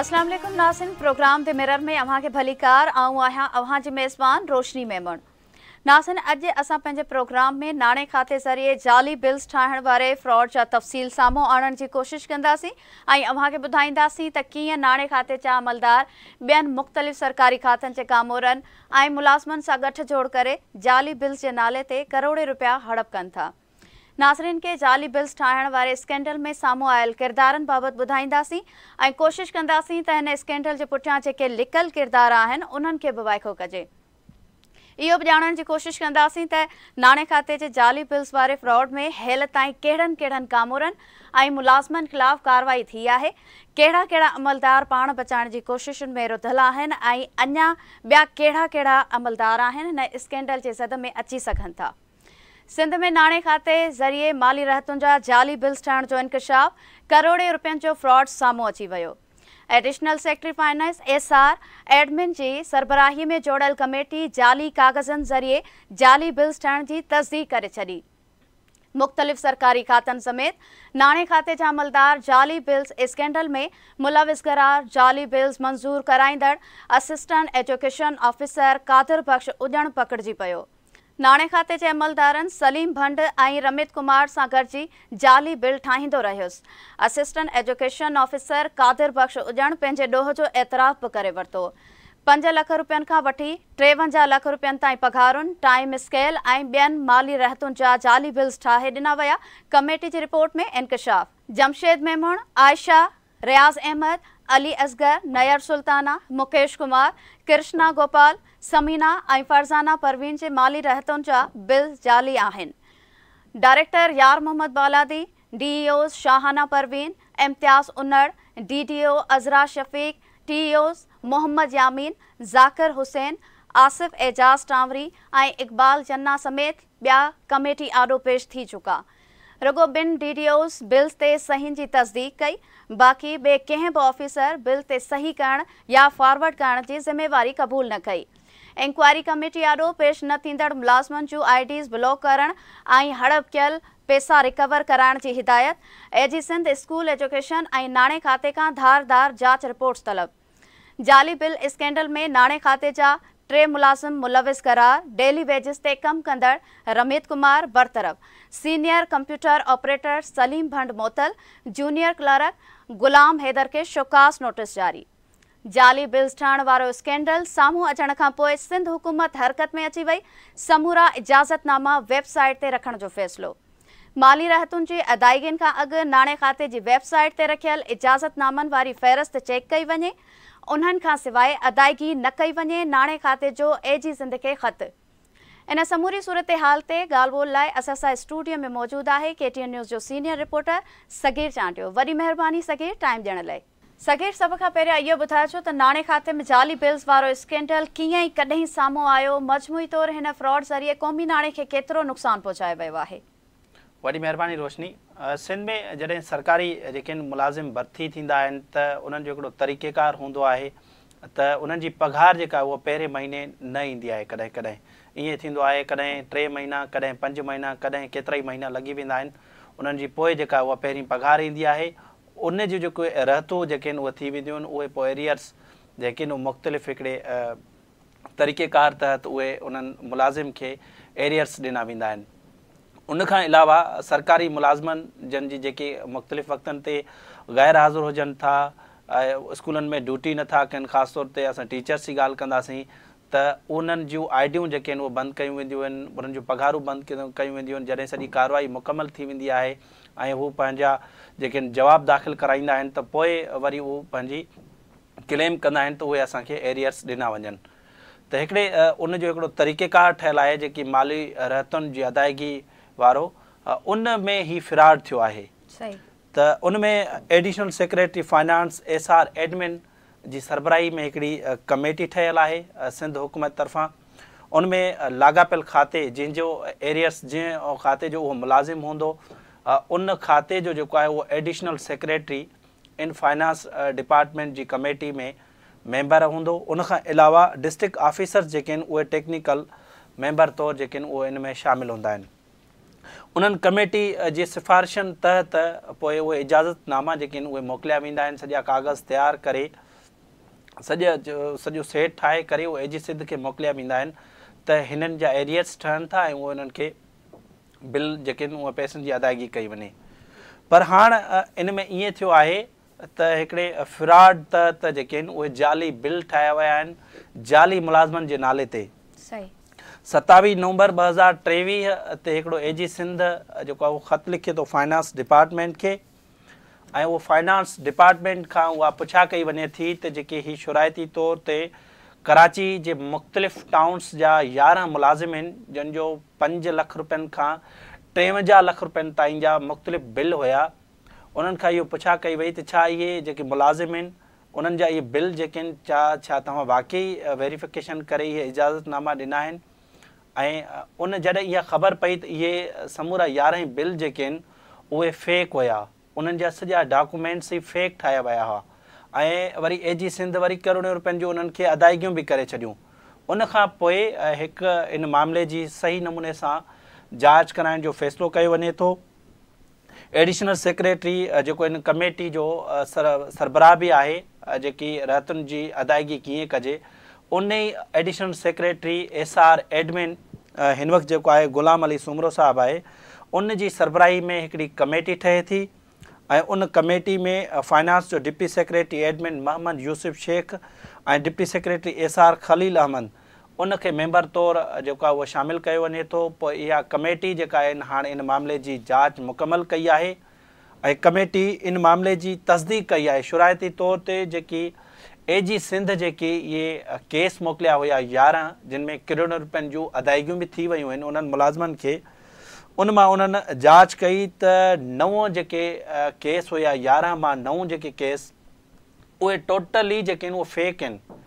अस्सलाम वालेकुम नासिन प्रोग्राम ते मिरर में अवां खे भली कार आऊं आहियां अवां जी मेज़बान रोशनी मेमण नासिन अज असां पंहिंजे प्रोग्राम में नाणे खाते ज़रिए जाली बिल्स ठाहिण वारे फ्रॉड जा तफ़सील साम्हूं आणण जी कोशिशि कंदासीं ऐं अव्हां खे ॿुधाईंदासीं त कीअं नाणे खाते जा अमलदार ॿियनि मुख़्तलिफ़ सरकारी खातनि जे कामोरनि ऐं मुलाज़मनि सां ॻठजोड़ करे जाली बिल्स जे नाले ते करोड़े रुपया हड़प कन था नासरीन के जाली बिल्स ठाहिण वारे स्कैंडल में साम्हूं आयल किरदारनि बाबत ॿुधाईंदासीं ऐं कोशिश कंदासीं त हिन स्कैंडल जे पुठियां जेके लिकल किरदार आहिनि उन्हनि खे बि वाइखो कजे इहो बि ॼाणण जी कोशिशि कंदासीं त नाणे खाते जे जाली बिल्स वे फ्रॉड में हेल ताईं कहिड़नि कहिड़नि कामोरनि ऐं कार्रवाई थी है कड़ा कड़ा अमलदार पाण बचाइण जी कोशिशुनि में रुधल अड़ा कड़ा अमलदार स्कैंडल के सद में अची सघनि था सिंध में नाणे खाते ज़रिए माली राहतुनि जा जाली बिल्स ठहण जो इंकशाफ़ करोड़े रुपयन जो फ्रॉड साम्हूं अची वो additional secretary finance SR admin की सरबराही में जोड़ियल कमेटी जाली कागज़नि ज़रिए जाली बिल्स ठहण की तस्दीक करे छी मुख़्तलिफ़ सरकारी खातनि समेत नाणे खाते जा अमलदार जाली बिल्स स्कैंडल में मुलविस करार जाली बिल्स मंज़ूर कराईंदड़ assistant education officer Qadir Bakhsh Ujan पकड़िजी पो नाणे खाते के अमलदार सलीम भंड रमित कुमार सां गॾिजी जाली बिल ठाहींदो रहियुसि assistant education officer Qadir Bakhsh Ujan पंहिंजे डोह जो एतिराफ़ बि करे वरितो पंज लख रुपयनि खां वठी टेवंजाहु लख रुपयनि ताईं पघारुनि टाइम स्केल ऐं माली रहतुनि जा जाली बिल्स ठाहे ॾिना विया कमेटी जी रिपोर्ट में इंकशाफ़ जमशेद मेमुण आयशा रियाज़ अहमद अली असगर नयर सुल्ताना मुकेश कुमार कृष्णा गोपाल समीना और फरज़ाना परवीन के माली रहत बिल जाली आहिनि director Yar Mohammad Baladi DEOs Shahana Parveen Imtiaz D DDO Azra Shafiq TEOs Mohammad Yameen Zakir Hussain Asif Ejaz Tanwari और इक़बाल जन्ना समेत बया कमेटी आडो पेश थी चुका रुगो बिन डीडीओस बिल ते सही की तस्दीक कई बाक़ी बे कंहिं बि ऑफिसर बिल ते सही कर या फॉरवर्ड करण ज़िम्मेवारी क़बूल न कई इंक्वायरी कमेटी आॾो पेश न मुलाजमन जो जूं आईडीज़ ब्लॉक करणु हड़प कल पैसा रिकवर कराइण जी हिदायत एजी सिंध स्कूल एजुकेशन नाणे खाते का धारदार जांच रिपोर्ट्स तलब जाली बिल स्कैंडल में नाणे खाते जा टे मुलाज़िम मुलविस करार डेली वेजिस ते कमु कंदड़ रमित कुमार बरतरफ़ senior computer operator Saleem Bhand मोतल जूनियर क्लर्क गुलाम हैदर के शोकास नोटिस जारी जाली बिल्स ठाहिण वारो स्कैंडल साम्हूं अचण सिंध हुकूमत हरकत में अची वही समूरा इजाज़तनामा वेबसाइट से रखने जो फ़ैसिलो माली राहतुनि की अदाइगियुनि का अॻु नाणे खाते की वेबसाइट से रखल इजाज़तनामनि वारी फ़हिरिस्त चेक कई वञे उन्हनि खां सवाइ न कई वञे नाणे खाते जो एजी सिंध खे ख़तु इन समूरी सूरत हाल ते ॻाल्हि लाइ सभ खां पहिरियां इहो ॿुधाए छो त नाणे खाते में साम्हूं तौरु हिन फ्रॉड ज़रिए क़ौमी नाणे खे केतिरो नुक़सानु पहुचाए वियो आहे मुलाज़िम भर्ती थींदा आहिनि त उन्हनि जो तरीक़ेकार हूंदो आहे त उन्हनि जी पघार जेका उहा पहिरें महीने न ईंदी आहे ईअं थींदो आहे कॾहिं टे महीना कॾहिं पंज महीना कॾहिं केतिरा ई महीना लॻी वेंदा आहिनि उन्हनि जी पोइ जेका उहा पहिरीं पघार ईंदी आहे उन जी जेको रहतूं जेके आहिनि उहे थी वेंदियूं आहिनि उहे पोइ एरियर्स जेके आहिनि उहे मुख़्तलिफ़ हिकिड़े तरीक़ेकार तहत उहे उन्हनि मुलाज़िम खे एरियर्स ॾिना वेंदा आहिनि उनखां अलावा सरकारी मुलाज़िमनि जी जेके मुख़्तलिफ़ वक़्तनि ते ग़ैर हाज़िर हुजनि था ऐं स्कूलनि में ड्यूटी नथा कनि ख़ासि तौर ते असां टीचर्स जी ॻाल्हि कंदासीं त उन्हनि जूं आईडियूं जेके आहिनि उहे बंदि कयूं वेंदियूं आहिनि उन्हनि जूं पघारूं बंदि कयूं वेंदियूं आहिनि जॾहिं सॼी कारवाई मुकमल थी वेंदी आहे ऐं हू पंहिंजा जेके आहिनि जवाबु दाख़िलु कराईंदा आहिनि त पोइ वरी उहे पंहिंजी क्लेम कंदा आहिनि त उहे असांखे एरियर्स ॾिना वञनि त हिकिड़े उनजो हिकिड़ो तरीक़ेकार ठहियलु आहे जेकी माली रहतुनि जी अदायगी वारो उन में ई फिराड थियो आहे त उनमें additional secretary finance S R admin जी सरबराई में हिकिड़ी कमेटी ठहियलु आहे सिंध हुकूमत तरफ़ां उनमें लाॻापियल खाते जंहिंजो एरियास जंहिं खाते जो उहो मुलाज़िम हूंदो उन खाते जो जेको आहे उहो additional secretary in finance department जी कमेटी में मेंबर हूंदो उनखां अलावा डिस्ट्रिक्ट ऑफिसर्स जेके आहिनि उहे टेक्नीकल मैंबर तौरु जेके आहिनि उहे इनमें शामिलु हूंदा आहिनि उन्हनि कमेटी जी सिफारिशनि तहत पोइ उहे इजाज़तनामा जेके आहिनि उहे मोकिलिया वेंदा आहिनि सॼा कागज़ तयारु करे सॼा सॼो सेट ठाहे करे उहे ए जी सिंध खे मोकिलिया वेंदा आहिनि त हिननि जा एरियास ठहनि था ऐं उहे हुननि खे बिल जेके आहिनि उहे पैसनि जी अदायगी कई वञे पर हाणे इन में ईअं थियो आहे त हिकिड़े फ्रॉड त जेके आहिनि उहे ज़ाली बिल ठाहिया विया आहिनि ज़ली मुलाज़िमनि जे नाले ते सतावीह नवंबर ॿ हज़ार टेवीह ते हिकिड़ो सिंध जेको आहे लिखे थो फाइनेंस डिपार्टमेंट खे ऐं उहे फाइनांस डिपार्टमेंट खां उहा पुछा कई वञे थी त जेके इहे शुरूआती तौर ते कराची जे मुख़्तलिफ़ टाउन्स जा यारहं मुलाज़िम आहिनि जंहिंजो पंज लख रुपियनि खां टेवंजाह लख रुपियनि ताईं जा मुख़्तलिफ़ बिल हुया उन्हनि खां इहो पुछा कई वई त छा इहे जेके मुलाज़िम आहिनि उन्हनि जा इहे बिल जेके आहिनि छा छा तव्हां वाक़ई वेरीफिकेशन करे इहे इजाज़तनामा ॾिना आहिनि ऐं उन जॾहिं इहा ख़बर पई त इहे समूरा यारहं बिल जेके आहिनि उहे फेक हुया उन्हनि जा सॼा डॉक्यूमेंट्स ई फेक ठाहिया विया हुआ ऐं वरी ए जी सिंध वरी करोड़े रुपियनि जी उन्हनि खे अदायगियूं बि करे छॾियूं उन पोइ हिकु इन मामले जी सही नमूने सां जांच कराइण जो फ़ैसिलो कयो वञे थो एडिशनल सेक्रेटरी जेको इन कमेटी जो सर सरबराह बि आहे जेकी राहतुनि जी अदायगी कीअं कजे उन ई additional secretary S R admin हिन वक़्तु जेको आहे ग़ुलाम अली सुमरो साहबु आहे उन जी सरबराही में हिकिड़ी कमेटी ठहे थी ऐं उन कमेटी में फाइनेंस जो deputy secretary admin Mohammad Yousuf Sheikh ऐं deputy secretary S R Khalil Ahmed उनखे मेंबर तौरु जेको आहे उहो शामिलु कयो वञे थो पोइ इहा कमेटी जेका आहे हाणे इन मामले जी जांच मुकमल कई आहे ऐं कमेटी इन मामले जी तसदीक़ कई आहे शुरूआती तौर ते जेकी ए जी सिंध जेकी इहे केस मोकिलिया हुया यारहं जिन में किरोड़ रुपियनि जूं अदायगियूं बि थी वियूं आहिनि उन्हनि मुलाज़िमनि खे उन मां उन्हनि जांच कई त नव जेके केस हुया यारहं मां नव जेके केस उहे टोटली जेके आहिनि उहे फेक आहिनि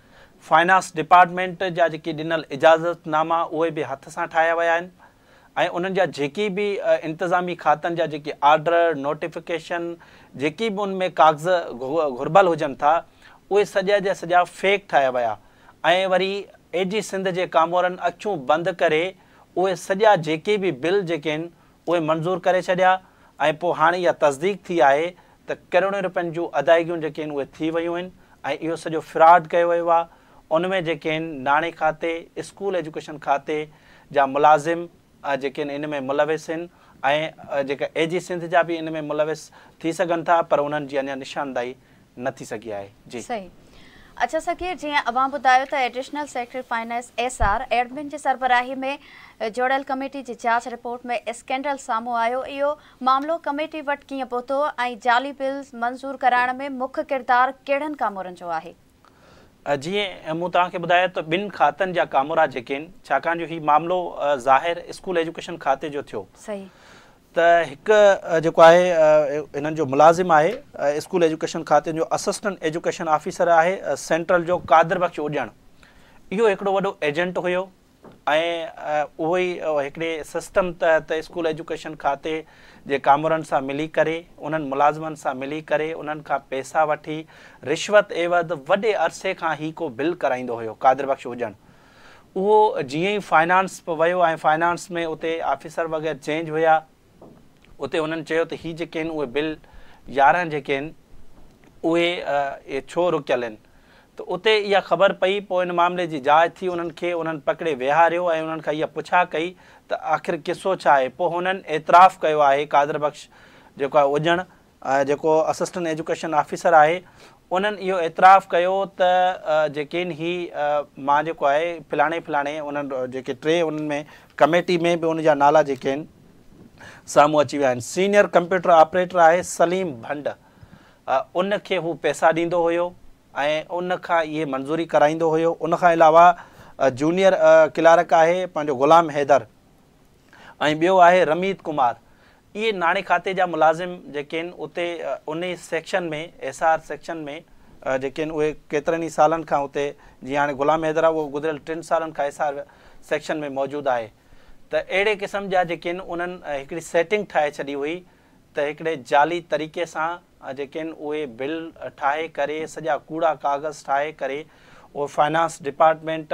फाइनांस डिपार्टमेंट जा जेके ॾिनल इजाज़तनामा उहे बि हथ सां ठाहिया विया आहिनि ऐं उन्हनि जा जेकी बि इंतिज़ामी खातनि जा जेके ऑडर नोटिफिकेशन जेकी बि उन में कागज़ घुरिबल हुजनि था उहे सॼा जा सॼा फेक ठाहिया विया ऐं वरी एजी सिंध जे कामोरनि अखियूं बंदि करे उहे सॼा जेके बि बिल जेके आहिनि उहे मंज़ूरु करे छॾिया ऐं पोइ हाणे इहा तस्दीक थी आहे त करोड़े रुपियनि जूं अदायगियूं जेके आहिनि उहे थी वियूं आहिनि ऐं इहो सॼो फ्रॉड कयो वियो आहे उनमें जेके आहिनि नाणे खाते स्कूल एजुकेशन खाते जा मुलाज़िम जेके आहिनि इन में मुलविस आहिनि ऐं ए जी सिंध जा बि इन में मुलविस थी सघनि था पर उन्हनि जी अञा निशानदाई न जी सही। अच्छा सकीर जीअं ॿुधायो सरबराही में जोड़ियल कमेटी जी जांच रिपोर्ट में स्कैंडल साम्हूं आयो इहो मामिलो कमेटी वटि कीअं पहुतो ऐं ज़ाली बिल्स मंज़ूर कराइण में मुख्य किरदारु कहिड़नि कामरनि जो आहे जीअं मूं तव्हां जेके आहिनि छाकाणि जो त हिकु जेको आहे हिननि जो मुलाज़िम आहे स्कूल एजुकेशन खाते जो असिस्टेंट एजुकेशन ऑफिसर आहे सेंट्रल जो कादर बख़्श हुजण इहो हिकिड़ो वॾो एजेंट हुयो ऐं उहो ई हिकिड़े सिस्टम त स्कूल एजुकेशन खाते जे कामरनि सां मिली करे उन्हनि मुलाज़िमनि सां मिली करे उन्हनि खां पेसा वठी रिश्वत एवद वॾे अरसे खां ई को बिल कराईंदो हुयो कादर बख़्श हुजणु उहो जीअं ई फाइनांस वियो ऐं फाइनांस में उते ऑफिसर वग़ैरह चेंज हुया उते उन्हनि चयो त ही जेके आहिनि उहे बिल यारहं जेके आहिनि उहे छो रुकियल आहिनि त उते इहा ख़बर पई पोइ हिन मामले जी जांच थी उन्हनि खे उन्हनि पकिड़े विहारियो ऐं उन्हनि खां इहा पुछा कई त आख़िर किसो छा आहे पोइ हुननि एतिराफ़ु कयो आहे कादर बख़्श जेको आहे उजण जेको असिस्टेंट एजुकेशन ऑफिसर आहे उन्हनि इहो एतिराफ़ु कयो त जेके आहिनि ही मां जेको आहे फिलाणे फिलाणे उन्हनि जेके टे उन्हनि में कमेटी में बि उनजा नाला जेके आहिनि साम्हूं अची विया आहिनि सीनियर कंप्यूटर ऑपरेटर आहे सलीम भंड उन हू पैसा ॾींदो हुयो ऐं उनखां इहा मंज़ूरी कराईंदो हुयो उनखां अलावा जूनियर क्लार्क आहे पंहिंजो गुलाम हैदर ऐं ॿियो आहे रमीत कुमार इहे नाणे खाते जा मुलाज़िम जेके आहिनि उते उन सेक्शन में एस आर सेक्शन में जेके आहिनि उहे केतिरनि ई सालनि खां उते जीअं हाणे ग़ुलाम हैदर आहे उहे गुज़िरियल टिनि सालनि खां एस आर सेक्शन में मौजूदु आहे त अहिड़े क़िस्म जा जेके आहिनि उन्हनि हिकिड़ी सेटिंग ठाहे छॾी हुई त हिकिड़े ज़ाली तरीक़े सां जेके आहिनि उहे बिल ठाहे करे सॼा कूड़ा कागज़ ठाहे करे उहो फाइनांस डिपार्टमेंट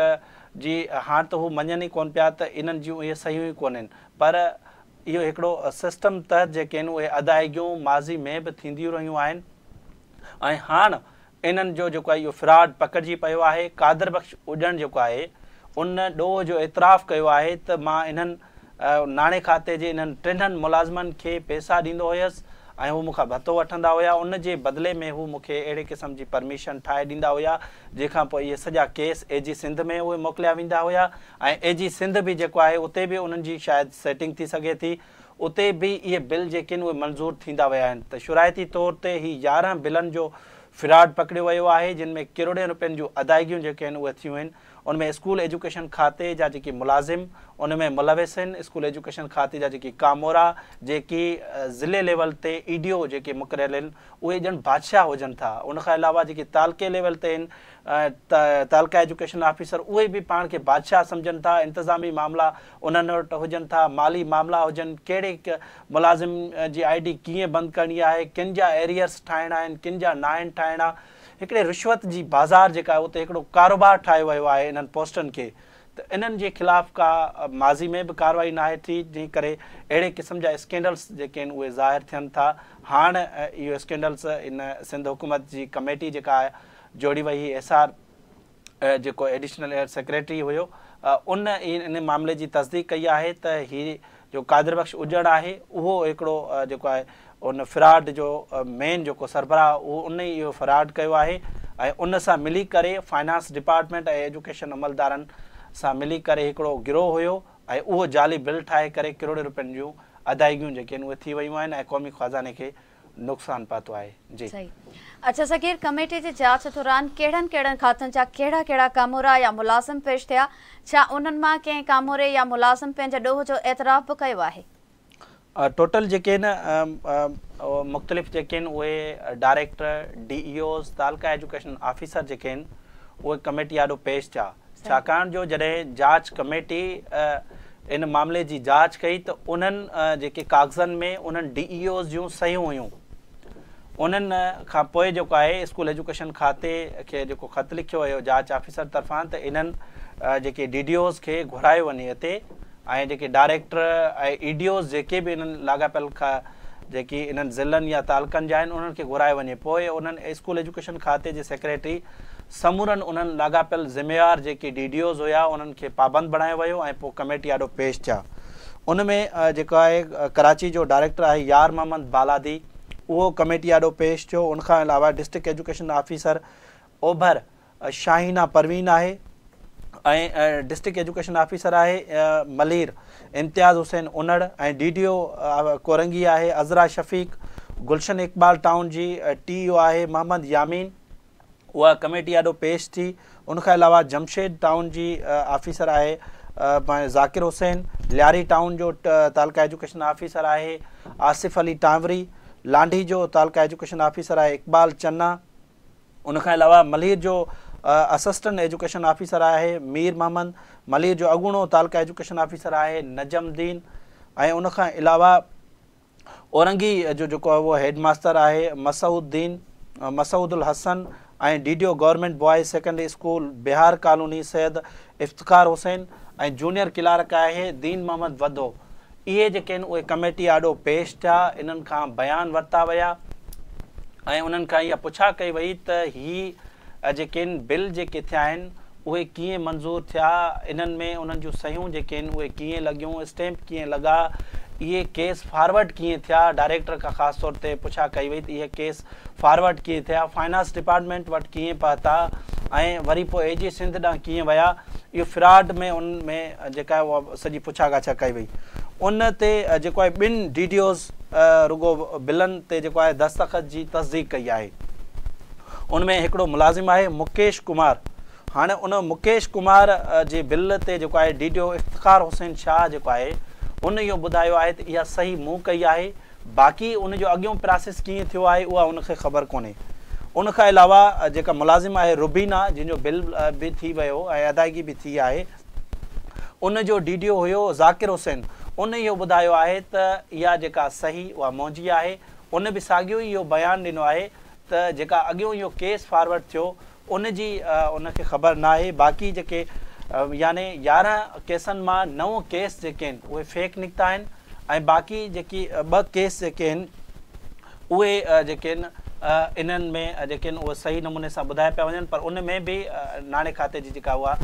जी हाणे त हू मञनि ई कोन पिया त इन्हनि जूं इहे सयूं ई कोन आहिनि पर इहो हिकिड़ो सिस्टम तहत जेके आहिनि उहे अदायगियूं माज़ी में बि थींदियूं रहियूं आहिनि ऐं हाणे इन्हनि जो जेको आहे इहो फ्रॉड पकड़िजी पियो आहे क़ादर बख़्श उॾण जेको आहे उन ॾोह जो एतिराफ़ कयो आहे त मां इन्हनि नाणे खाते जे इन्हनि टिनि मुलाज़िमनि खे पैसा ॾींदो हुयसि ऐं हू मूंखां भतो वठंदा हुया उन जे बदिले में हू मूंखे अहिड़े क़िस्म जी परमिशन ठाहे ॾींदा हुया जंहिंखां पोइ इहे सॼा केस ए जी सिंध में उहे मोकिलिया वेंदा हुया ऐं ए जी सिंध बि जेको आहे उते बि उन्हनि जी शायदि सेटिंग थी सघे थी उते बि इहे बिल जेके आहिनि उहे मंज़ूरु थींदा विया आहिनि त शुराइती तौर ते ही यारहं बिलनि जो फिराड पकड़ियो वियो आहे जिन में किरोड़े रुपियनि जूं अदायगियूं जेके आहिनि उहे थियूं आहिनि उन में स्कूल एजुकेशन खाते जा जेके मुलाज़िम उनमें मुलविस आहिनि स्कूल एजुकेशन खाते जा जेकी कामोरा जेकी ज़िले लेवल ते ई डी ओ जेके मुक़रियल आहिनि उहे ॼण बादशाह हुजनि था उनखां अलावा जेके तालके लेवल ते आहिनि तालका एजुकेशन ऑफिसर उहे बि पाण खे बादशाह सम्झनि था इंतिज़ामी मामला उन्हनि वटि हुजनि था माली मामला हुजनि कहिड़े मुलाज़िम जी आई डी कीअं बंदि करणी आहे किन जा एरियर्स ठाहिणा आहिनि किन जा न आहिनि हिकिड़े रिश्वत जी बाज़ारि जेका आहे उते हिकिड़ो कारोबार ठाहियो वियो आहे इन्हनि पोस्टनि खे त इन्हनि जे ख़िलाफ़ का माज़ी में बि कारवाई न आहे थी जंहिं करे अहिड़े क़िस्म जा स्कैंडल्स जेके आहिनि उहे ज़ाहिर थियनि था हाणे इहो स्कैंडल्स इन सिंध हुकूमत जी कमेटी जेका आहे जोड़ी वई एस आर जेको एडिशनल एयर सेक्रेटरी हुयो उन इन मामले जी तस्दीक कई आहे त हीअ जो कादिर बख़्श उजड़ आहे उहो हिकिड़ो जेको आहे उन फ्राड जो मेन जेको सरबराह उहो उन ई इहो फ्राड कयो आहे ऐं उनसां मिली करे फाइनेंस डिपार्टमेंट ऐं एजुकेशन अमलदारनि सां मिली करे हिकिड़ो गिरोह हुयो ऐं उहो ज़ाली बिल ठाहे करे करोड़े रुपियनि जूं अदागियूं जेके आहिनि उहे थी वियूं आहिनि ऐं क़ौमी ख़्वाज़ाने खे नुक़सानु पातो आहे जी साईं कमेटी जे कहिड़ा कहिड़ा कामोरा या मुलाज़िम पेश थिया छा उन्हनि मां कंहिं कामोरे या मुलाज़िम पंहिंजे ॾोह जो एतिरा बि कयो आहे टोटल जेके आहिनि मुख़्तलिफ़ जेके आहिनि उहे director D E Os taluka education officer जेके आहिनि उहे कमेटी ॾाढो पेश थिया छाकाणि जो जॾहिं जांच कमेटी इन मामले जी जांच कई त उन्हनि जेके कागज़नि में उन्हनि डीओओज़ e जूं शयूं हुयूं उन्हनि खां पोइ जेको आहे स्कूल एजुकेशन खाते खे जेको ख़तु लिखियो हुयो जांच ऑफिसर तर्फ़ां त इन्हनि जेके डी डी ओज़ खे घुरायो वञे हिते ऐं जेके डाइरेक्टर ऐं ई डी ओज़ जेके बि इन्हनि लाॻापियल खां जेकी इन्हनि ज़िलनि या तालकनि जा आहिनि उन्हनि खे घुरायो वञे पोइ उन्हनि स्कूल एजुकेशन खाते जे सेक्रेटरी समूरनि उन्हनि लाॻापियल ज़िम्मेवार जेके डी डी ओज़ हुआ उन्हनि खे पाबंदु बणायो वियो ऐं पोइ कमेटी ॾाढो पेश थिया उन में जेको आहे कराची जो डायरेक्टर आहे यार मोहम्मद बालादी उहो कमेटी ॾाढो पेश थियो उनखां अलावा डिस्ट्रिक्ट एजुकेशन ऑफिसर ओभर शाहीना परवीन आहे ऐं डिस्ट्रिक्ट एजुकेशन ऑफिसर आहे मलीर इम्तियाज़ हुसैन उनड़ ऐं डी डी ओ कोरंगी आहे अज़रा शफ़ीक़ गुलशन इक़बाल टाउन जी टी ओ आहे मोहम्मद यामीन उहा कमेटी ॾाढो पेश थी उनखां अलावा जमशेद टाउन जी ऑफिसर आहे ज़ाकिर हुसैन लियारी टाउन जो तालुका एजुकेशन ऑफिसर आहे आसिफ़ अली टांवरी लांडी जो तालुका एजुकेशन ऑफिसर आहे इकबाल चन्ना उनखां अलावा मलीर जो असिस्टेंट एजुकेशन ऑफिसर आहे मीर मोहम्मद मली जो अॻूणो तालुका एजुकेशन ऑफिसर आहे नजमद्दीन ऐं उनखां अलावा औरंगी जो जेको आहे उहो हेडमास्टर आहे मसऊद्दीन मसूदुल हसन ऐं D D O government boys secondary school Bihar colony Syed Iftar Hussain ऐं जूनियर क्लार्क आहे दीन मोहम्मद वधो इहे जेके आहिनि उहे कमेटी ॾाढो पेश थिया इन्हनि खां बयानु वरिता विया ऐं उन्हनि खां इहा पुछा कई वई त हीअ जेके आहिनि बिल जेके थिया आहिनि उहे कीअं मंज़ूरु थिया इन्हनि में उन्हनि जूं शयूं जेके आहिनि उहे कीअं लॻियूं स्टैम्प कीअं लॻा इहे केस फॉरवर्ड कीअं थिया डायरेक्टर खां ख़ासि तौर ते पुछा कई वई त इहे केस फॉरवर्ड कीअं थिया फाइनेंस डिपार्टमेंट वटि कीअं पहुता ऐं वरी पोइ ए जी सिंध ॾांहुं कीअं विया इहे फ्रॉड में उनमें जेका आहे उहा सॼी पुछा गाछा कई वई उन ते जेको आहे ॿिनि डी डी ओस रुगो बिलनि ते जेको आहे तस्दीक कई आहे उनमें हिकिड़ो मुलाज़िम आहे मुकेश कुमार हाणे उन मुकेश कुमार जे बिल ते जेको आहे D D O Iftar Hussain Shah जेको आहे उन इहो ॿुधायो आहे त इहा सही मूं कई आहे बाक़ी उन जो अॻियों प्रासेस कीअं थियो आहे उहा उनखे ख़बर कोन्हे उनखां अलावा जेका मुलाज़िम आहे रुबीना जंहिंजो बिल बि थी वियो ऐं अदाइगी बि थी आहे उनजो डी डी ओ हुयो ज़ाकिर हुसैन उन इहो ॿुधायो आहे त इहा जेका सही उहा मौजी आहे उन बि साॻियो ई इहो बयानु ॾिनो आहे त जेका अॻियों इहो केस फॉरवर्ड थियो उन जी उनखे ख़बर न आहे बाक़ी जेके याने यारहं केसनि मां नव केस जेके आहिनि उहे फेक निकिता आहिनि ऐं बाक़ी जेकी ॿ केस जेके आहिनि उहे जेके आहिनि इन्हनि में जेके आहिनि उहे सही नमूने सां ॿुधाए पिया वञनि पर उन में बि नाणे खाते जी जेका उहा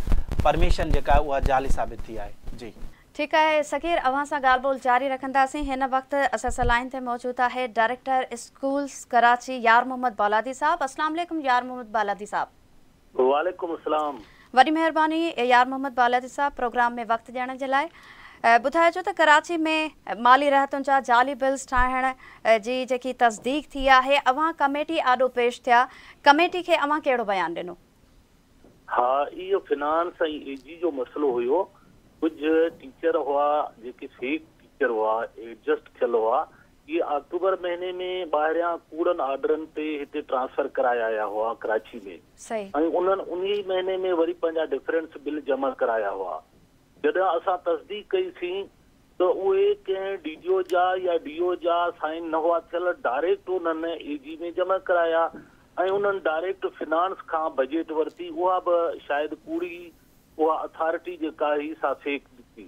परमिशन जेका उहा ज़ाली साबित थी आहे जी ठीक है सकीर अवां सां ॻाल्हि जारी रखंदासीं हिन वक़्तु असां सलाइन ते मौजूदु आहे डायरेक्टर स्कूल्स कराची यार मोहम्मद बालादी साहब अस्सलाम वालेकुम यार मोहम्मद बालादी साहब वालेकुम अस्सलाम वॾी महिरबानी यार मोहम्मद बालादी साहब प्रोग्राम में वक़्तु ॾियण जे लाइ ॿुधाइजो त कराची में माली राहतुनि जा जाली बिल्स ठाहिण जी जेकी तस्दीक थी आहे अवां कमेटी आॾो पेश थिया कमेटी खे अवां कहिड़ो बयानु ॾिनो हा इहो फिनांस ऐं जी e जो मसइलो हुयो कुझु टीचर हुआ जेके फेक टीचर हुआ एडजस्ट थियल हुआ ये अक्टूबर महीने में ॿाहिरियां कूड़न आर्डरनि ते इतने ट्रांसफर कराया आया हुआ कराची में ऐं उन ई महीने में वरी पंहिंजा डिफरेंस बिल जमा कराया हुआ जॾहिं अस तस्दीक कईसीं त उहे कंहिं डी जी ओ जा या डी ओ जा साइन न हुआ थियल डायरेक्ट उन्हनि ए जी में जमा कराया ऐं उन्हनि डायरेक्ट फिनांस खां बजट वरिती उहा बि शायदि कूड़ी उहा अथॉरिटी जेका हुई सा फेक निकिती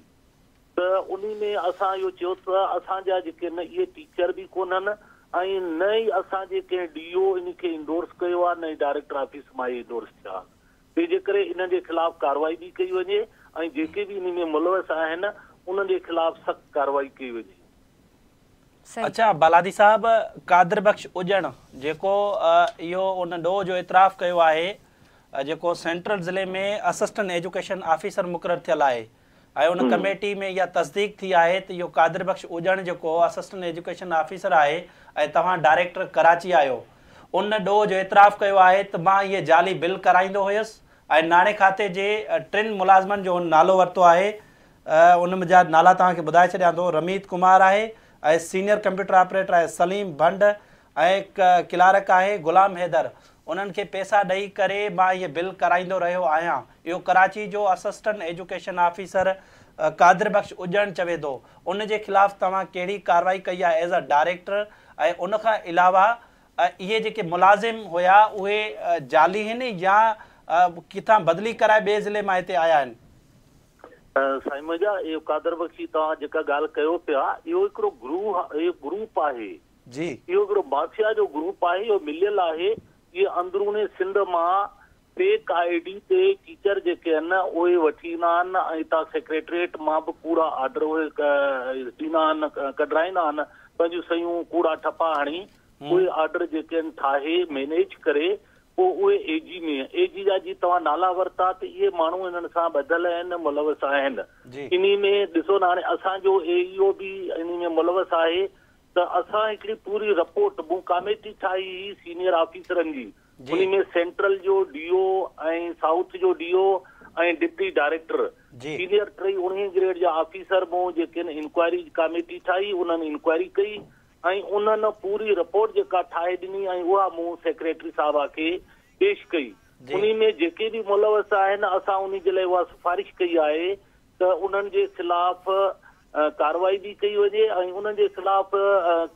त उन में असां इहो चयो त असांजा जेके न इहे टीचर बि कोन्हनि ऐं न ई असांजे कंहिं डी ओ इन खे इंडोर्स कयो आहे न ई डायरेक्टर ऑफिस मां ई इंडोर्स थिया आहिनि तंहिंजे करे इन्हनि जे ख़िलाफ़ु कार्रवाई बि कई वञे ऐं जेके बि इन में मुलवस आहिनि उन्हनि जे ख़िलाफ़ु सख़्तु कार्रवाई कई वञे अच्छा बालादी साहब कादर बख़्श उजण जेको इहो उन ॾोह जो एतिराफ़ कयो आहे जेको सेंट्रल ज़िले में असिस्टेंट एजुकेशन ऑफिसर मुक़ररु थियलु आहे ऐं उन कमेटी में इहा तस्दीक थी आहे त इहो बख़्श हुजण जेको असिस्टेंट एजुकेशन ऑफिसर आहे ऐं तव्हां डायरेक्टर कराची आहियो उन डोह जो एतिराफ़ु कयो आहे त मां इहे ज़ाली बिल कराईंदो हुयुसि ऐं नाणे खाते जे टिनि मुलाज़िमनि जो नालो वरितो आहे उन जा नाला तव्हांखे ॿुधाए छॾियां थो रमीत कुमार आहे ऐं सीनियर कंप्यूटर ऑपरेटर आहे सलीम भंड ऐं क क्लारक आहे ग़ुलाम हैदर पैसा ॾेई करे मां इहे बिल कराईंदो रहियो आहियां इहो कराची जो कादिर बख़्श उजण चवे थो उनजे ख़िलाफ़ु तव्हां कहिड़ी कार्यवाई कई आहे एज़ अ डायरेक्टर ऐं उनखां अलावा इहे जेके मुलाज़िम हुया उहे ज़ाली आहिनि या किथां बदिली कराए ये अंदरूनी सिंध मां टे आईडी ते टीचर जेके आहिनि उहे वठी ईंदा आहिनि ऐं हितां मां बि कूड़ा ऑडर उहे ॾींदा आहिनि कढाईंदा आहिनि पंहिंजूं सयूं कूड़ा ठपा हणी हम्म। उहे ऑडर जेके आहिनि ठाहे मैनेज करे पोइ उहे एजी में एजी जा जी तव्हां नाला वरिता त इहे माण्हू हिननि सां ॿधल आहिनि मुलवस आहिनि इन में ॾिसो न हाणे असांजो एईओ e बि इन में मुलवस आहे त असां पूरी रिपोर्ट मूं कामेटी ठाही हुई सीनियर ऑफिसरनि जी उन में सेंट्रल जो डीओ ऐं साउथ जो डीओ ऐं डिप्टी डायरेक्टर सीनियर टई उणिवीह ग्रेड जा ऑफिसर मूं जेके इंक्वायरी कमेटी ठाही उन्हनि इंक्वायरी कई ऐं उन्हनि पूरी रिपोर्ट जेका ठाहे ॾिनी ऐं उहा मूं सेक्रेटरी साहिबा खे पेश कई उन में जेके बि मुलवस आहिनि असां उन जे लाइ उहा सिफारिश कई आहे त उन्हनि जे ख़िलाफ़ कार्रवाई भी कई वजे ऐं उन्हनि ख़िलाफ़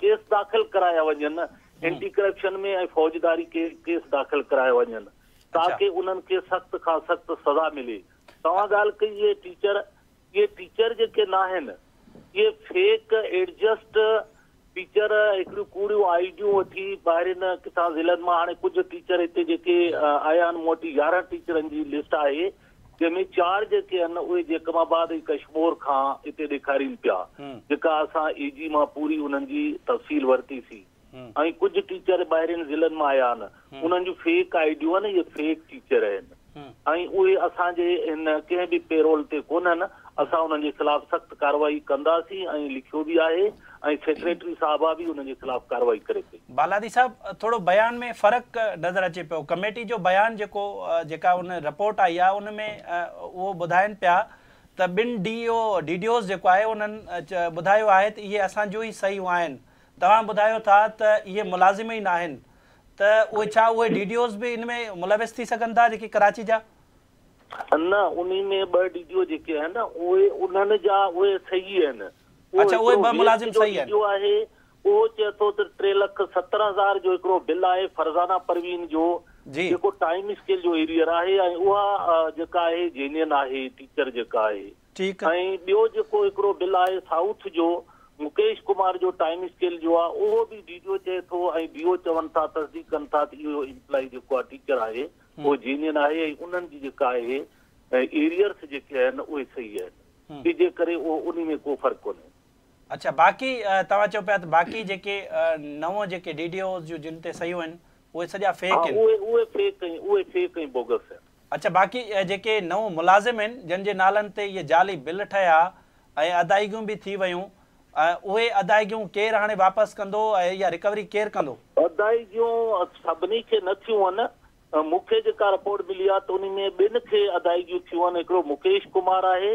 केस दाख़िल कराया वञनि एंटी करप्शन में फौजदारी के केस दाख़िल कराया वन अच्छा। ताकि उन्हनि सख़्त का सख़्त सज़ा मिले ताल ॻाल्हि कई इहे टीचर ये टीचर जे न आहिनि फेक एडजस्ट टीचर एक कूड़ियूं आईडियूं वी ॿाहिरिनि किथां ज़िलनि मां हाणे कुझु टीचर इतने जे आया आहिनि मूं वटि यारहं लिस्ट है जंहिंमें चार जेके आहिनि उहे जेकमाबाद ऐं कश्मोर खां हिते ॾेखारीनि पिया जेका असां एजी मां पूरी उन्हनि जी तफ़सील वरितीसीं ऐं कुझु टीचर ॿाहिरियुनि ज़िलनि मां आया आहिनि उन्हनि जूं फेक आइडियूं आहिनि इहे फेक टीचर आहिनि ऐं उहे असांजे हिन कंहिं बि पेरोल ते कोन बालादी साहिब थोरो फ़र्क़ु नज़र अचे पियो कमेटी जो बयानु जेको जेका रिपोर्ट आई आहे उन में उहो ॿुधाइनि पिया त ॿिनि डी डीडीओस जेको आहे उन्हनि ॿुधायो आहे त इहे असांजो सयूं आहिनि तव्हां ॿुधायो था त इहे मुलाज़िम ई न आहिनि त उहे छा उहे डीडीओस बि इन में मुलविस थी सघनि था कराची जा न उन में ॿ डीडीओ जेके आहिनि उहे उन्हनि जा उहे सही आहिनि अच्छा उहे ॿ मुलाज़िम सही आहिनि आहे उहो चए थो त टे लख सत्रहं हज़ार जो हिकिड़ो बिल आहे फरज़ाना परवीन जो जेको टाइम स्केल जो एरियर है ऐं उहा जेनियन है टीचर जेका आहे ऐं बिल है साउथ जो मुकेश कुमार जो टाइम स्केल जो आहे उहो बि डीडीओ चए थो ऐं डीओ था तस्दीक कनि था इम्प्लॉई जेको टीचर है उहे जीनियन आहे ऐं उन्हनि जी जेका आहे एरियर्स जेके आहिनि उहे सही आहिनि तंहिंजे हम्म। करे उहो उन में को फ़र्क़ु कोन्हे अच्छा बाक़ी तव्हां चओ पिया त बाक़ी जेके नव जेके डीडीओज़ जूं जिन ते सहियूं आहिनि उहे सॼा फेक आहिनि उहे उहे फेक आहिनि उहे फेक ऐं बोगस आहिनि अच्छा बाक़ी जेके नओं मुलाज़िम आहिनि जंहिं जे नालनि ते इहे जाली बिल ठहिया ऐं अदायगियूं बि थी वियूं ऐं उहे अदायगियूं केरु हाणे वापसि कंदो ऐं इहा रिकवरी केरु कंदो अदायगियूं सभिनी खे न थियूं आहिनि मूंखे जेका रिपोर्ट मिली आहे त उन में ॿिनि खे अदायगियूं थियूं आहिनि हिकिड़ो मुकेश कुमार आहे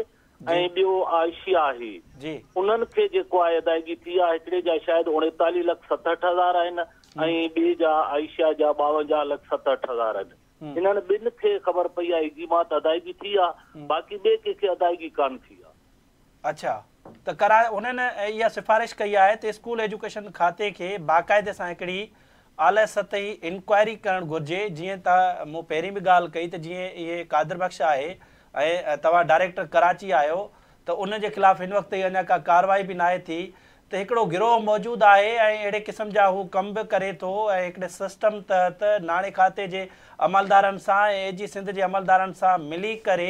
ऐं ॿियो आयशिया आहे उन्हनि खे जेको आहे अदायगी थी आहे हिकिड़े जा शायदि उणेतालीह लख सतहठि हज़ार आहिनि हम्म। ऐं ॿिए जा आयशिया जा ॿावंजाह लख सतहठि हज़ार आहिनि हिननि हम्म। ॿिनि खे ख़बर पई आहे इज़ीमात अदायगी थी आहे हम्म। बाक़ी ॿिए कंहिंखे अदायगी कान थी आहे अच्छा त कराए उन्हनि इहा सिफारिश कई आहे त स्कूल एजुकेशन खाते खे बाक़ाइदे सां हिकिड़ी आलया सत ई इंक्वायरी करण घुर्जे जीअं त मूं पहिरीं बि ॻाल्हि कई त जीअं इहे कादिरब आहे ऐं तव्हां डायरेक्टर कराची आहियो त उन जे ख़िलाफ़ु हिन वक़्तु अञा का कारवाई बि न आहे थी त हिकिड़ो गिरोह मौजूदु आहे ऐं अहिड़े क़िस्म जा हू कमु बि करे थो ऐं हिकिड़े सिस्टम तहत नाणे खाते जे अमलदारनि सां ऐं ए सिंध जे अमलदारनि सां मिली करे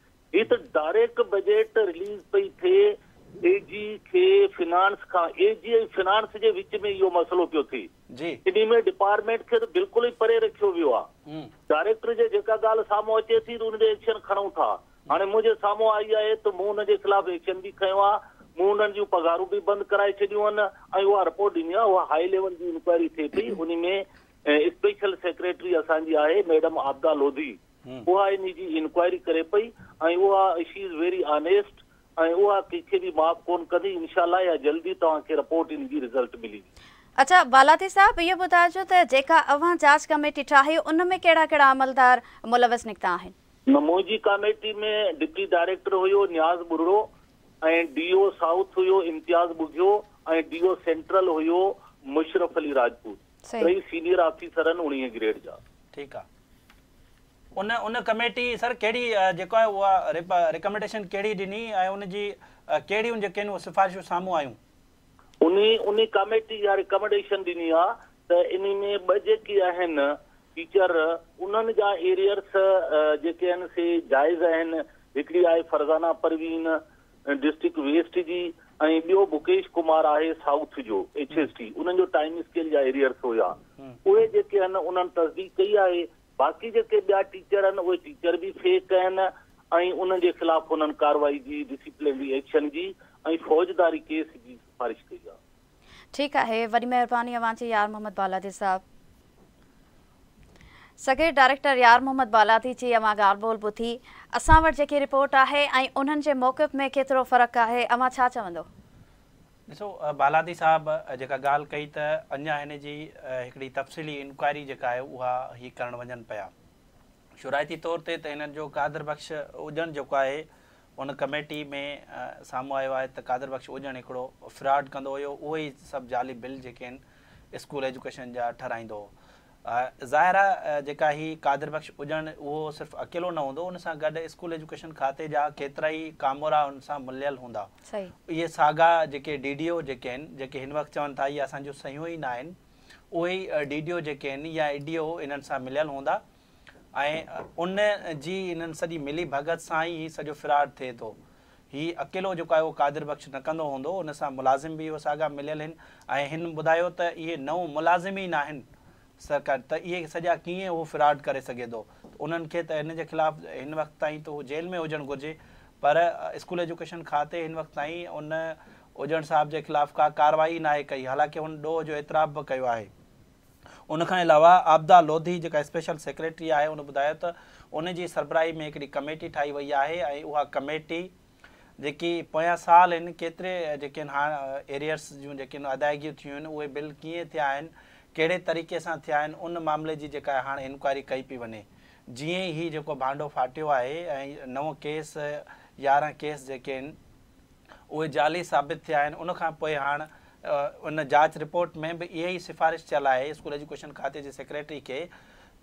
तो डायरेक्ट बजट रिलीज़ पी थे एजी खे फिनांस खां एजी ऐं फिनांस जे विच में यो मसइलो पियो थिए जी इन में डिपार्टमेंट के तो बिल्कुल ही परे रखियो वियो आहे हम्म। डायरेक्टर जे जेका ॻाल्हि साम्हूं अचे थी त उनते एक्शन खणूं था हाणे मुझे साम्हूं आई है तो मूं हुनजे ख़िलाफ़ु एक्शन भी खयो आहे मूं हुननि जूं पघारूं बि बंदि कराए छॾियूं आहिनि ऐं रिपोर्ट ॾिनी आहे उहा हाई लेवल की इंक्वायरी थिए थी उन में स्पेशल सेक्रेटरी असांजी आहे मैडम आपदा लोधी उहा इन जी इंक्वायरी करे पई ऐं उहा शी इज़ वेरी ऑनेस्ट ऐं उहा कंहिंखे बि माफ़ कोन कंदी इनशाला या जल्दी तव्हांखे रिपोर्ट इन जी रिज़ल्ट मिली अच्छा बालाती साहब ॿुधाइजो त जेका जांच कमेटी ठाही उन में कहिड़ा कहिड़ा अमलदार मुलविस निकिता आहिनि मुंहिंजी कमेटी में डिप्टी डायरेक्टर हुयो ऐं साउथ हुयो इम्तियाज़ ऐं सेंट्रल हुयो मुशरफ अली राजपूत टई सीनियर उणिवीह ग्रेड जा ठीकु आहे उन उन कमेटी सर कहिड़ी जेको आहे उहा रिकमेंडेशन कहिड़ी ॾिनी ऐं उनजी कहिड़ियूं जेके आहिनि उहे सिफारिशूं कमेटी जा रिकमेंडेशन ॾिनी इन में ॿ टीचर उन्हनि जा एरियर्स जेके फरज़ाना परवीन डिस्ट्रिक्ट वेस्ट की ऐं मुकेश कुमार आहे साउथ जो एच एस टी उन्हनि टाइम स्केल जा एरियर्स हुया हम्म। उहे तस्दीक कई आहे बाक़ी जेके ॿिया टीचर आहिनि उहे टीचर बि फेक आहिनि ऐं उन जे ख़िलाफ़ु हुननि कार्रवाई जी डिसिप्लिनरी एक्शन जी ऐं फ़ौजदारी केस जी सिफारिश कई आहे ठीकु आहे वॾी महिरबानी अव्हांजी यार मोहम्मद बालाजी साहिबु सॻे डायरेक्टर यार मोहम्मद बालाती जी अवां ॻाल्हि ॿोल ॿुधी असां वटि जेकी रिपोर्ट आहे ऐं उन्हनि जे मौक़िफ़ में केतिरो फ़र्क़ु आहे अवां छा चवंदो ॾिसो बालादी साहब जेका ॻाल्हि कई त अञा हिन जी हिकिड़ी तफ़सीली इंक्वायरी जेका आहे उहा हीअ करणु वञनि पिया तौर ते त हिननि जो क़ादर बख़्श हुजण जेको आहे उन कमेटी में साम्हूं आयो आहे त क़ादर बख़्श हुजण हिकिड़ो फ्रॉड कंदो हुयो उहे ई सभु ज़ाली बिल जेके आहिनि स्कूल एजुकेशन जा ज़ाहिर आहे जेका ही कादिर बख़्श हुजण उहो सिर्फ़ु अकेलो न हूंदो हुन सां गॾु स्कूल एजुकेशन खाते जा केतिरा ई कामोरा हुन सां मिलियल हूंदा इहे साॻा जेके डी डी ओ जेके आहिनि जेके हिन वक़्तु चवनि था इहे असांजो सयूं ई न आहिनि उहे ई डी डी ओ जेके आहिनि या ई डी ओ इन्हनि सां मिलियल हूंदा ऐं उन जी इन्हनि सॼी मिली भगत सां ई सॼो फिरार थिए थो हीउ अकेलो जेको आहे उहो कादिर बख़्श न कंदो हूंदो हुन सां मुलाज़िम बि इहो साॻिया मिलियल आहिनि ऐं हिन ॿुधायो त इहे नओं मुलाज़िम ई न आहिनि सरकार त इहे सॼा कीअं उहो फ्रॉड करे सघे थो उन्हनि खे त हिन जे ख़िलाफ़ु हिन वक़्तु ताईं त उहो जेल में हुजणु घुरिजे पर स्कूल एजुकेशन खाते हिन वक़्तु ताईं उन उजण साहिब जे ख़िलाफ़ का कारवाई नाहे कई हालांकि हुन ॾोह जो एतिरा बि कयो आहे उनखां अलावा आबदा लोधी जेका स्पेशल सेक्रेटरी आहे हुन ॿुधायो त उनजी सरबराही में हिकिड़ी कमेटी ठाही वई आहे ऐं उहा कमेटी जेकी पोयां साल आहिनि केतिरे जेके आहिनि हाणे एरियार्स जूं जेके आहिनि अदायगियूं थियूं आहिनि उहे बिल कीअं थिया आहिनि कहिड़े तरीक़े सां थिया आहिनि उन मामले जी जेका आहे हाणे इंक्वायरी कई पई वञे जीअं ई जेको भांडो फाटियो आहे ऐं नव केस यारहं केस जेके आहिनि उहे ज़ाली साबित थिया आहिनि उनखां पोइ हाणे उन जांच रिपोर्ट में बि इहा ई सिफारिश थियल आहे स्कूल एजुकेशन खाते जे सेक्रेटरी खे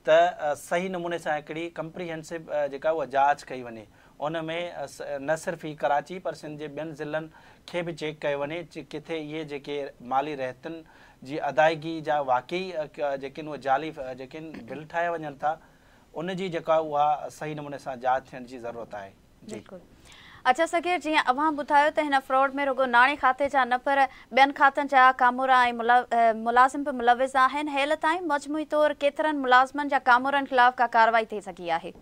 त सही नमूने सां हिकिड़ी कंप्रीहेंसिव जेका उहा जांच कई वञे उन में न सिर्फ़ ई कराची पर सिंध जे ॿियनि ज़िलनि खे बि चेक कयो वञे किथे इहे जेके माली रहितनि जी अदायगी जा वाकई जेकिन वो जाली जेकिन बिल ठाया वन था उन जी जका वो सही नमूने सा जांच थन जी जरूरत है बिल्कुल अच्छा सगीर जी अवां बुथायो ते ना फ्रॉड में रोगो नाणे खाते जा न पर बेन खातन जा कामोरा ए मुलाजिम पे मुलवज आहेन हेल टाइम मजमूई तौर केतरन मुलाजमन जा कामोरन खिलाफ का कार्रवाई थी सकी आहे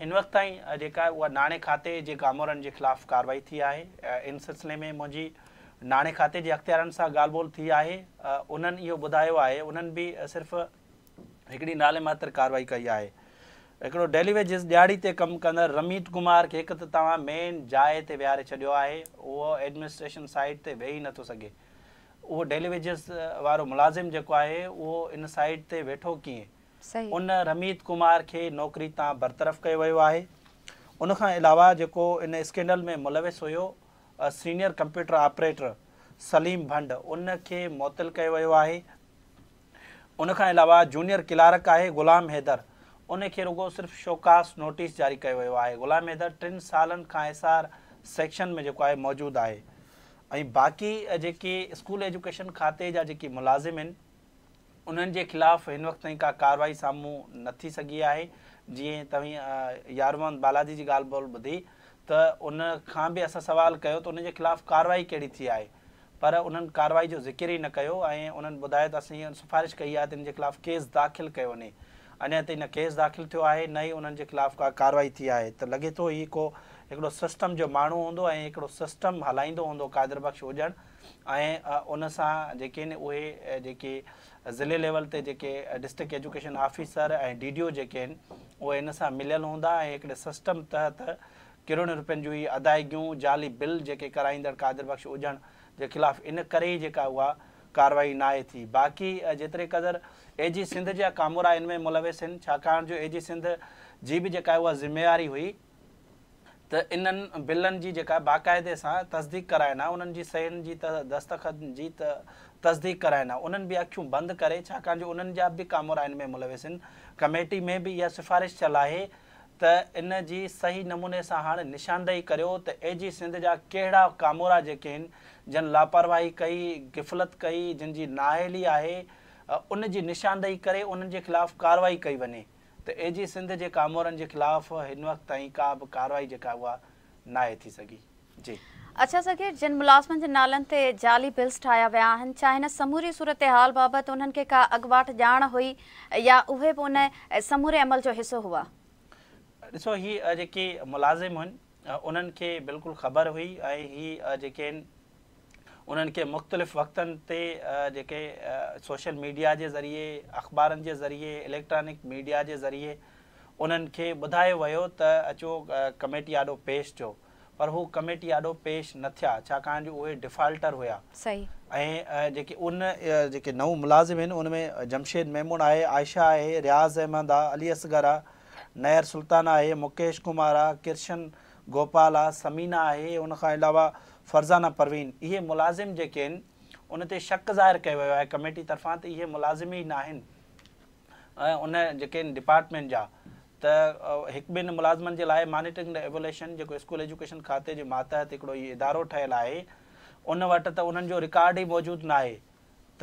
हिन वक्त ताई जेका वो नाणे खाते जे कामोरन जे खिलाफ कार्रवाई थी आहे इन सिलसिले में नाणे खाते जे अख़्तियारनि सां ॻाल्हि ॿोल थी आहे उन्हनि इहो ॿुधायो आहे उन्हनि बि सिर्फ़ु हिकिड़ी नाले मात्र कार्रवाई कई आहे हिकिड़ो डेलीवेजेस ॾियारी ते कमु कंदड़ रमीत कुमार खे हिकु त तव्हां मेन जाइ ते विहारे छॾियो आहे उहो एडमिनिस्ट्रेशन साइट ते वेही नथो सघे उहो डेलीवेजिस वारो मुलाज़िम जेको आहे उहो इन साइट ते वेठो कीअं उन रमीत कुमार खे नौकिरी तां बरतरफ़ कयो वियो आहे उनखां अलावा जेको इन स्कैंडल में मुलविस हुयो senior computer operator Saleem Bhand उन खे किया कयो वियो आहे अलावा जूनियर क्लार्क है ग़ुलाम हैदर उन रुगो सिर्फ शोकास नोटिस जारी किया वियो आहे ग़ुलाम हैदर टिन साल खां एस आर सेक्शन में जो है मौजूद है बाक़ी जी स्कूल एजुकेशन खाते जी मुलाज़िम आहिनि खिलाफ़ इन वक्त हिन का कार्रवाई साम्हूं नी थी सघी आहे जीअं बालाजी की गाल बोल बुधी त उन खां बि असां सुवाल कयो त उन जे ख़िलाफ़ु कारवाई कहिड़ी थी आहे पर उन्हनि कारवाई जो ज़िकर ई न कयो ऐं उन्हनि ॿुधायो त असीं सिफारिश कई आहे त इन जे ख़िलाफ़ु केस दाख़िल कयो वञे अञा ताईं न केस दाख़िल थियो आहे न ई उन्हनि जे ख़िलाफ़ु का कारवाई थी आहे त लॻे थो हीउ को हिकिड़ो सिस्टम जो माण्हू हूंदो ऐं हिकिड़ो सिस्टम हलाईंदो हूंदो कादर बख़्श हुजणु ऐं उन सां जेके आहिनि उहे जेके ज़िले लेवल ते जेके डिस्ट्रिक्ट एजुकेशन ऑफिसर ऐं डी डी ओ जेके आहिनि उहे हिन सां मिलियल हूंदा ऐं हिकिड़े सिस्टम तहत किरोड़ रुपयनि जूं अदायगियूं ज़ाली बिल जेके कराईंदड़ कादिर बख़्श हुजण जे ख़िलाफ़ु इन करे ई जेका उहा कारवाई न आहे थी बाक़ी जेतिरे क़दुरु ए जी सिंध जा कामुरा इन में मुलविस आहिनि छाकाणि जो ए जी सिंध जी बि जेका उहा ज़िमेवारी हुई त इन्हनि बिलनि जी जेका बाक़ाइदे सां तस्दीक कराइना उन्हनि जी सयुनि जी त दस्तख़त जी त तस्दीक कराइनिा उन्हनि बि अखियूं बंदि करे छाकाणि जो उन्हनि जा बि कामुरा इन में मुलविस आहिनि कमेटी में बि इहा सिफारिश थियलु आहे त इन जी सही नमूने सां हाणे निशानदेही करियो त ए जी सिंध जा कहिड़ा कामोरा जेके आहिनि जिन लापरवाही कई गिफ़लत कई जिन जी नाहेली आहे उन जी निशानदेही करे उन्हनि जे ख़िलाफ़ु कारवाई कई वञे त ए जी सिंध जे कामोरनि जे ख़िलाफ़ु हिन वक़्त ताईं का बि कारवाई जेका उहा नाहे थी सघी जी अच्छा जिन मुलाज़िमनि जे नालनि ते ज़ाली बिल्स ठाहिया विया आहिनि सूरत हाल बाबति ॼाण हुई या उन समूरे अमल जो हिसो हुआ ॾिसो हीअ जेके मुलाज़िम हुइनि उन्हनि खे बिल्कुलु ख़बर हुई ऐं इहा जेके आहिनि उन्हनि खे मुख़्तलिफ़ वक़्तनि ते जेके सोशल मीडिया जे ज़रिए अख़बारनि जे ज़रिए इलेक्ट्रॉनिक मीडिया जे ज़रिए उन्हनि खे ॿुधायो वियो त अचो कमेटी ॾाढो पेश थियो पर हू कमेटी ॾाढो पेश न थिया छाकाणि जो उहे डिफाल्टर हुया सही ऐं जेके उन जेके नओं मुलाज़िम आहिनि उनमें जमशेद मेमूं आहे आयशा आहे रियाज़ अहमद आहे अली असगर आहे नहर सुल्तान आहे मुकेश कुमार आहे किरशन गोपाल आहे समीना आहे उनखां अलावा फ़रज़ाना परवीन इहे मुलाज़िम जेके आहिनि उन ते शक ज़ाहिर कयो वियो आहे कमेटी तरफ़ां त इहे मुलाज़िम ई न आहिनि ऐं उन जेके आहिनि डिपार्टमेंट जा त हिकु ॿिनि मुलाज़िमनि जे लाइ मॉनिटरिंग रेव्युलेशन जेको स्कूल एजुकेशन खाते जे मातहत हिकिड़ो इहो इदारो ठहियलु आहे उन वटि त उन्हनि जो रिकार्ड ई मौजूदु न आहे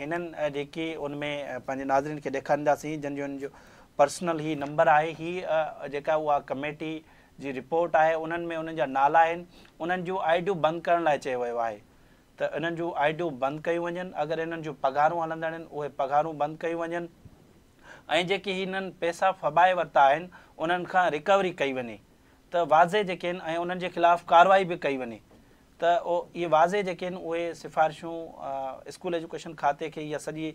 हिननि जेकी उनमें पंहिंजे नाज़नि खे ॾेखारींदासीं जंहिंजो हुनजो पर्सनल ही नंबर आहे हीअ जेका उहा कमेटी जी रिपोर्ट आहे उन्हनि में उन्हनि जा नाला आहिनि उन्हनि जूं आई बंदि करण लाइ चयो वियो आहे त इन्हनि जूं आई बंदि कयूं वञनि अगरि हिननि जूं पघारूं हलंदड़ आहिनि उहे पघारूं बंदि कयूं वञनि ऐं हिननि वरिता आहिनि उन्हनि खां रिकवरी कई वञे त वाज़े जेके आहिनि ऐं उन्हनि जे ख़िलाफ़ु बि कई वञे त उहो इहे वाज़े जेके आहिनि उहे सिफारिशूं स्कूल एजुकेशन खाते खे इहा सॼी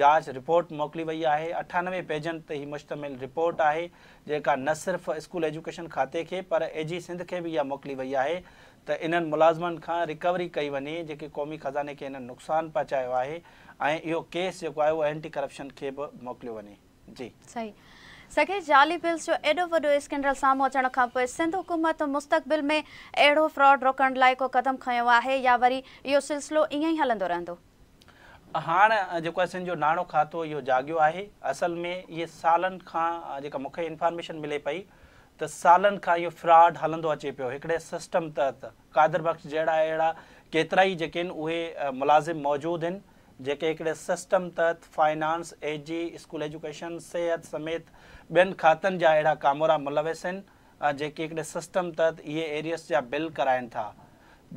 जांच रिपोर्ट मोकिली वई आहे अठानवे पेजनि ते हीअ मुश्तमिल रिपोर्ट आहे जेका न सिर्फ़ु स्कूल एजुकेशन खाते खे पर ए जी सिंध खे बि इहा मोकिली वई आहे त इन्हनि मुलाज़मनि खां रिकवरी कई वञे जेके क़ौमी खज़ाने खे हिननि नुक़सानु पहुचायो आहे ऐं इहो केस जेको आहे उहो एंटी करप्शन खे बि मोकिलियो वञे जी सही जाली बिल्स जो स्कैंडल अचण सिंध हुकूमत मुस्तक़बिल में अहिड़ो फ्रॉड रोकण लाइ को क़दम खयों आहे या वरी इहो सिलसिलो ईअं ई हलंदो रहंदो हाणे जेको जो नाणो खातो इहो जाॻियो आहे असल में इहे सालनि खां जेका मूंखे इंफॉर्मेशन मिले पई त सालनि खां इहो फ्रॉड हलंदो अचे पियो हिकिड़े सिस्टम तहत कादर बख़्श जहिड़ा अहिड़ा केतिरा ई जेके आहिनि उहे मुलाज़िम मौजूदु आहिनि जेके हिकिड़े सिस्टम तहत finance A G school education सिहत समेत ॿियनि खातनि जा अहिड़ा कामोरा मुलविस आहिनि जेके हिकिड़े सिस्टम तहत इहे एरियस जा बिल कराइनि था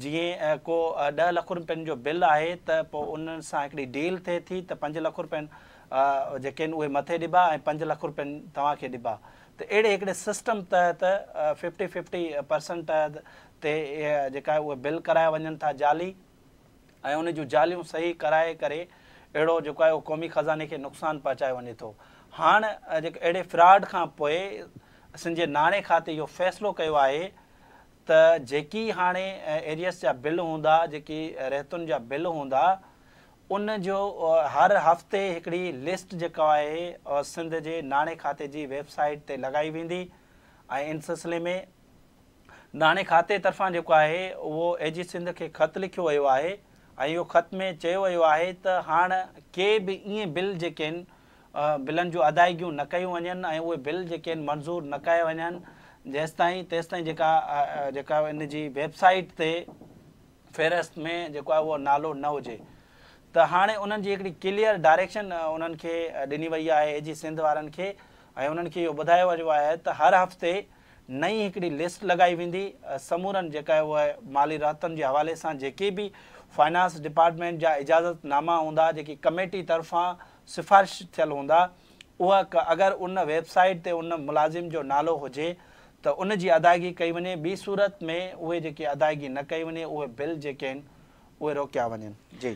जीअं को ॾह लख रुपियनि जो बिल आहे त पोइ उन्हनि सां हिकिड़ी डील थिए थी त पंज लख रुपियनि जेके आहिनि उहे मथे ॾिबा ऐं पंज लख रुपियनि तव्हांखे ॾिबा त अहिड़े हिकिड़े सिस्टम तहत फिफ्टी फिफ्टी परसेंट ते जेका उहे बिल कराया वञनि था ज़ाली ऐं उन जूं जालियूं सही कराए करे अहिड़ो जेको आहे उहो क़ौमी खज़ाने खे नुक़सानु पहुचाए वञे थो हाणे जेके अहिड़े फ्रॉड खां पोइ सिंधे नाणे खाते इहो फ़ैसिलो कयो आहे त जेकी हाणे एरिअस जा बिल हूंदा जेकी रेतुनि जा बिल हूंदा उन जो हर हफ़्ते हिकिड़ी लिस्ट जेको आहे सिंध जे नाणे खाते जी वेबसाइट ते लॻाई वेंदी ऐं इन सिलसिले में नाणे खाते तर्फ़ां जेको आहे उहो एजी सिंध खे ख़तु लिखियो वियो आहे ऐं इहो में चयो वियो आहे त हाणे के बि ईअं बिल जेके आहिनि बिलनि जूं अदायगियूं न कयूं वञनि ऐं उहे बिल जेके आहिनि मंज़ूरु न कया वञनि जेसिताईं तेसिताईं जेका जेका इन जी वेबसाइट ते फ़हिरिस्त में जेको आहे उहो नालो न हुजे त हाणे उन्हनि जी हिकिड़ी क्लियर डायरेक्शन उन्हनि खे ॾिनी वई आहे ए जी सिंध वारनि खे ऐं उन्हनि खे इहो ॿुधायो वियो आहे त हर हफ़्ते नई हिकिड़ी लिस्ट लॻाई वेंदी समूरनि जेका आहे उहा माली रातनि जे हवाले सां जेके बि फाइनेंस डिपार्टमेंट जा इजाज़त नामा हूंदा जेकी कमेटी तरफ़ां सिफारिश थियल हूंदा उहा क अगरि उन वेबसाइट ते उन मुलाज़िम जो नालो हुजे त उन जी अदायगी कई वञे ॿी सूरत में उहे जेके अदायगी न कई वञे उहे बिल जेके आहिनि उहे रोकिया वञनि जी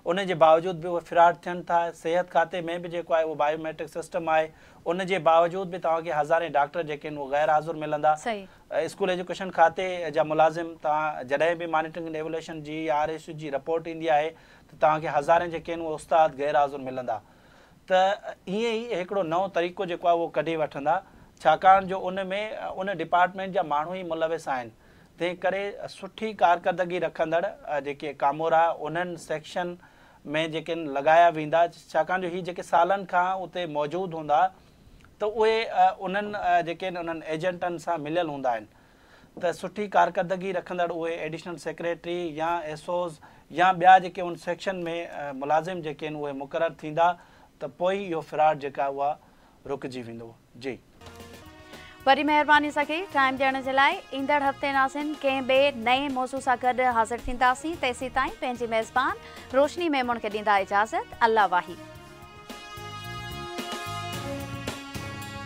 उन जे बावजूद बि उहे फिरार थियनि था सिहत खाते में बि जेको आहे उहो बायोमेट्रिक सिस्टम आहे उन जे बावजूद बि तव्हांखे हज़ारे डॉक्टर जेके आहिनि उहे गैर हाज़ुर मिलंदा स्कूल एजुकेशन खाते जा मुलाज़िम तव्हां जॾहिं बि मोनिटरिंग एवलेशन जी आर एस यू जी रिपोर्ट ईंदी आहे त तव्हांखे हज़ारे जेके आहिनि उहे उस्तादु ग़ैर हाज़ुर मिलंदा त ईअं ई हिकिड़ो नओं तरीक़ो जेको आहे उहो कढी वठंदा छाकाणि जो उन में उन डिपार्टमेंट जा माण्हू ई मुलविस आहिनि तंहिं करे सुठी कारकर्दगी रखंदड़ जेके कामोरा उन्हनि सेक्शन में जेके आहिनि लॻाया वेंदा छाकाणि जो इहे जेके सालनि खां उते मौजूदु हूंदा त उहे उन्हनि जेके आहिनि उन्हनि एजेंटनि सां मिलियल हूंदा आहिनि त सुठी कारकरदगी रखंदड़ उहे एडिशनल सेक्रेटरी या एस ओस या ॿिया जेके उन सेक्शन में मुलाज़िम जेके आहिनि उहे मुक़ररु थींदा त पोइ इहो फ्रॉड जेका उहा रुकिजी वेंदो जी वरी महिरबानी टाइम ॾियण जे लाइ ईंदड़ हफ़्ते नासिन कंहिं ॿिए नए मौज़ू सां गॾु हाज़िर थींदासीं तेसीं ताईं पंहिंजी मेज़बान रोशनी मेमण खे ॾींदा इजाज़त अलाह वाही